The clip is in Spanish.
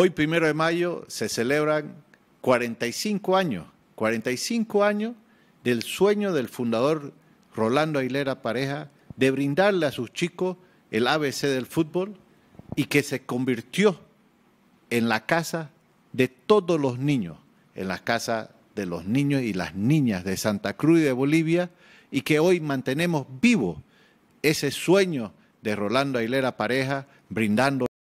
Hoy, primero de mayo, se celebran 45 años, 45 años del sueño del fundador Rolando Ailera Pareja de brindarle a sus chicos el ABC del fútbol y que se convirtió en la casa de todos los niños, en la casa de los niños y las niñas de Santa Cruz y de Bolivia, y que hoy mantenemos vivo ese sueño de Rolando Ailera Pareja brindando